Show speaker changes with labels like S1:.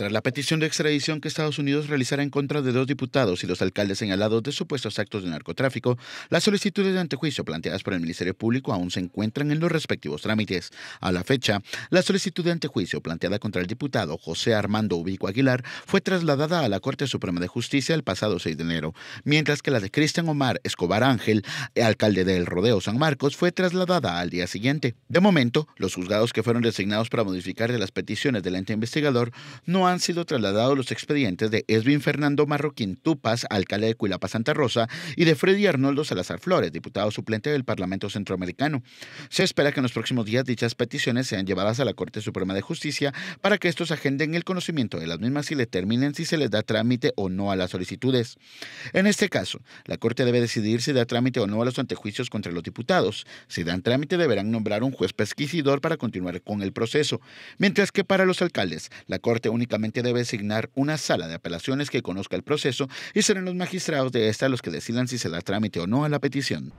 S1: Tras la petición de extradición que Estados Unidos realizará en contra de dos diputados y dos alcaldes señalados de supuestos actos de narcotráfico, las solicitudes de antejuicio planteadas por el Ministerio Público aún se encuentran en los respectivos trámites. A la fecha, la solicitud de antejuicio planteada contra el diputado José Armando Ubico Aguilar fue trasladada a la Corte Suprema de Justicia el pasado 6 de enero, mientras que la de Cristian Omar Escobar Ángel, alcalde del Rodeo San Marcos, fue trasladada al día siguiente. De momento, los juzgados que fueron designados para modificar las peticiones del ente investigador no han han sido trasladados los expedientes de Esvin Fernando Marroquín Tupas, alcalde de Cuilapa Santa Rosa, y de Freddy Arnoldo Salazar Flores, diputado suplente del Parlamento Centroamericano. Se espera que en los próximos días dichas peticiones sean llevadas a la Corte Suprema de Justicia para que estos agenden el conocimiento de las mismas y determinen si se les da trámite o no a las solicitudes. En este caso, la Corte debe decidir si da trámite o no a los antejuicios contra los diputados. Si dan trámite, deberán nombrar un juez pesquisidor para continuar con el proceso, mientras que para los alcaldes, la Corte únicamente debe designar una sala de apelaciones que conozca el proceso y serán los magistrados de esta los que decidan si se da trámite o no a la petición.